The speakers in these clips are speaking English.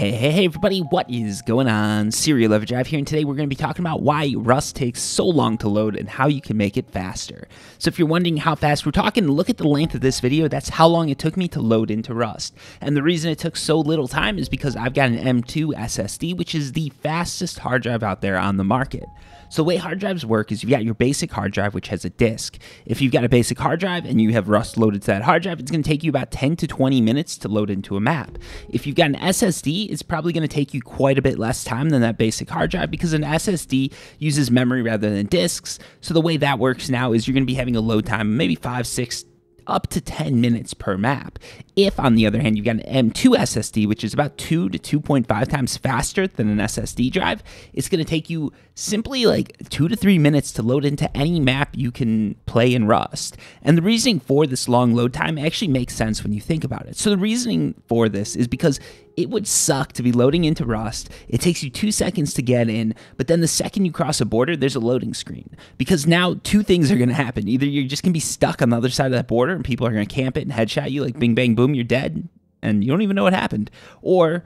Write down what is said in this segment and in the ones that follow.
Hey, hey, hey, everybody, what is going on? Serial Lover Drive here, and today we're going to be talking about why Rust takes so long to load and how you can make it faster. So if you're wondering how fast we're talking, look at the length of this video. That's how long it took me to load into Rust. And the reason it took so little time is because I've got an M2 SSD, which is the fastest hard drive out there on the market. So the way hard drives work is you've got your basic hard drive, which has a disk. If you've got a basic hard drive and you have Rust loaded to that hard drive, it's going to take you about 10 to 20 minutes to load into a map. If you've got an SSD, it's probably going to take you quite a bit less time than that basic hard drive because an SSD uses memory rather than disks. So the way that works now is you're going to be having a load time maybe five, six, up to 10 minutes per map. If, on the other hand, you've got an M2 SSD, which is about 2 to 2.5 times faster than an SSD drive, it's going to take you simply like 2 to 3 minutes to load into any map you can play in Rust. And the reasoning for this long load time actually makes sense when you think about it. So, the reasoning for this is because it would suck to be loading into Rust. It takes you two seconds to get in, but then the second you cross a border, there's a loading screen. Because now two things are going to happen. Either you're just going to be stuck on the other side of that border and people are going to camp it and headshot you like bing, bang, boom, you're dead. And you don't even know what happened. Or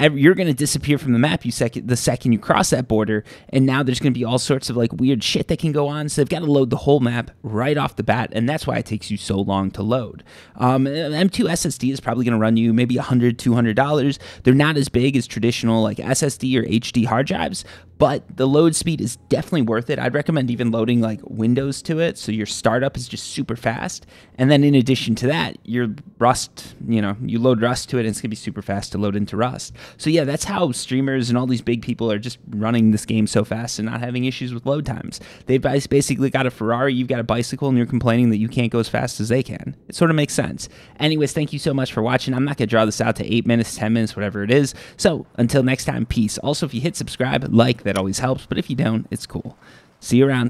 you're going to disappear from the map you second the second you cross that border and now there's going to be all sorts of like weird shit that can go on so they've got to load the whole map right off the bat and that's why it takes you so long to load um, m2 ssd is probably going to run you maybe 100 200 dollars they're not as big as traditional like ssd or hd hard drives but the load speed is definitely worth it. I'd recommend even loading like Windows to it, so your startup is just super fast. And then in addition to that, your Rust, you know, you load Rust to it, and it's gonna be super fast to load into Rust. So yeah, that's how streamers and all these big people are just running this game so fast and not having issues with load times. They've basically got a Ferrari, you've got a bicycle, and you're complaining that you can't go as fast as they can. It sort of makes sense. Anyways, thank you so much for watching. I'm not gonna draw this out to eight minutes, ten minutes, whatever it is. So until next time, peace. Also, if you hit subscribe, like, that always helps. But if you don't, it's cool. See you around.